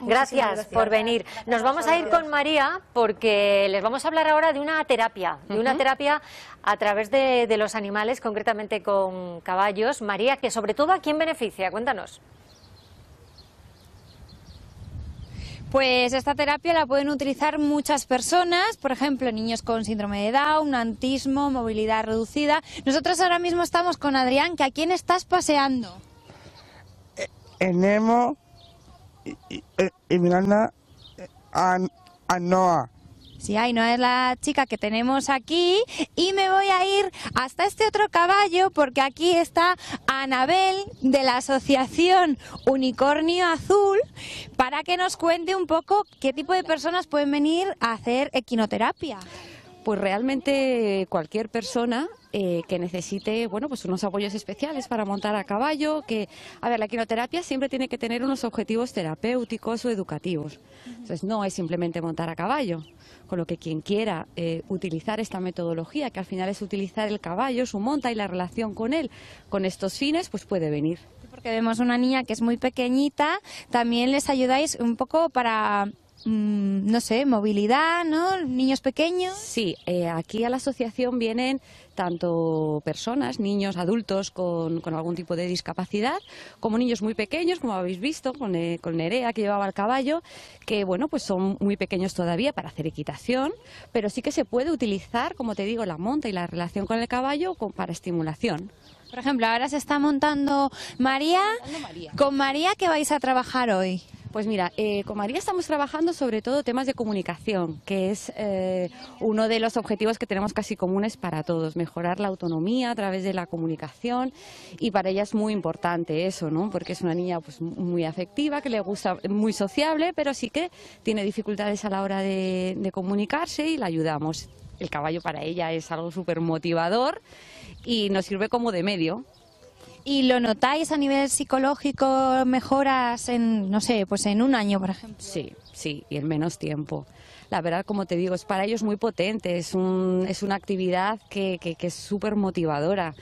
Gracias, por venir. Nos vamos a ir con María porque les vamos a hablar ahora de una terapia, de una terapia a través de, los animales, concretamente con caballos. María, que sobre todo a quién beneficia, cuéntanos. Pues esta terapia la pueden utilizar muchas personas, por ejemplo, niños con síndrome de Down, antismo, movilidad reducida. Nosotros ahora mismo estamos con Adrián, que a quién estás paseando. Enemo. Eh, eh, y Miranda eh, a Anoa. Sí, Ainhoa es la chica que tenemos aquí y me voy a ir hasta este otro caballo porque aquí está Anabel de la asociación Unicornio Azul para que nos cuente un poco qué tipo de personas pueden venir a hacer equinoterapia pues realmente cualquier persona eh, que necesite bueno pues unos apoyos especiales para montar a caballo que a ver la quinoterapia siempre tiene que tener unos objetivos terapéuticos o educativos entonces no es simplemente montar a caballo con lo que quien quiera eh, utilizar esta metodología que al final es utilizar el caballo su monta y la relación con él con estos fines pues puede venir porque vemos una niña que es muy pequeñita también les ayudáis un poco para Mm, no sé, movilidad, ¿no? Niños pequeños. Sí, eh, aquí a la asociación vienen tanto personas, niños, adultos con, algún tipo de discapacidad, como niños muy pequeños, como habéis visto, con, eh, con Nerea que llevaba el caballo, que bueno, pues son muy pequeños todavía para hacer equitación, pero sí que se puede utilizar, como te digo, la monta y la relación con el caballo para estimulación. Por ejemplo, ahora se está montando María. Con María, ¿qué vais a trabajar hoy? Pues mira, eh, con María estamos trabajando sobre todo temas de comunicación, que es eh, uno de los objetivos que tenemos casi comunes para todos, mejorar la autonomía a través de la comunicación y para ella es muy importante eso, ¿no? Porque es una niña pues, muy afectiva, que le gusta, muy sociable, pero sí que tiene dificultades a la hora de, de comunicarse y la ayudamos. El caballo para ella es algo súper motivador y nos sirve como de medio ¿Y lo notáis a nivel psicológico mejoras en, no sé, pues en un año, por ejemplo? Sí, sí, y en menos tiempo. La verdad, como te digo, es para ellos muy potente, es, un, es una actividad que, es súper motivadora.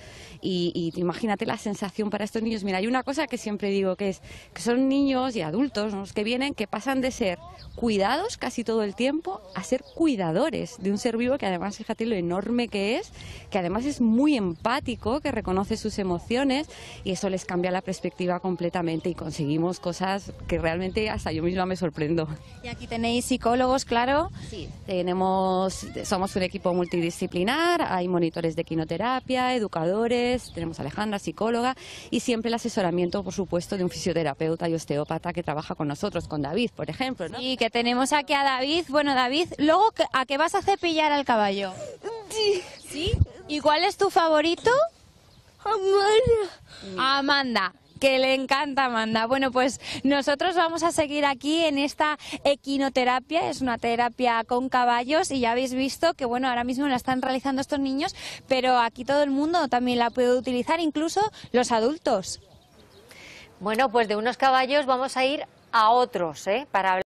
Y, y, imagínate la sensación para estos niños. Mira, hay una cosa que siempre digo, que es que son niños y adultos los que vienen, que pasan de ser cuidados casi todo el tiempo a ser cuidadores de un ser vivo que además, fíjate lo enorme que es, que además es muy empático, que reconoce sus emociones y eso les cambia la perspectiva completamente y conseguimos cosas que realmente hasta yo misma me sorprendo. Y aquí tenéis psicólogos, claro. Sí, tenemos, somos un equipo multidisciplinar, hay monitores de quinoterapia, educadores, tenemos a Alejandra, psicóloga, y siempre el asesoramiento, por supuesto, de un fisioterapeuta y osteópata que trabaja con nosotros, con David, por ejemplo. ¿no? Y que tenemos aquí a David. Bueno, David, luego, ¿a qué vas a cepillar al caballo? Sí. ¿Sí? ¿Y cuál es tu favorito? Amanda. Amanda que le encanta Amanda. Bueno, pues nosotros vamos a seguir aquí en esta equinoterapia, es una terapia con caballos y ya habéis visto que bueno, ahora mismo la están realizando estos niños, pero aquí todo el mundo también la puede utilizar, incluso los adultos. Bueno, pues de unos caballos vamos a ir a otros, ¿eh? Para hablar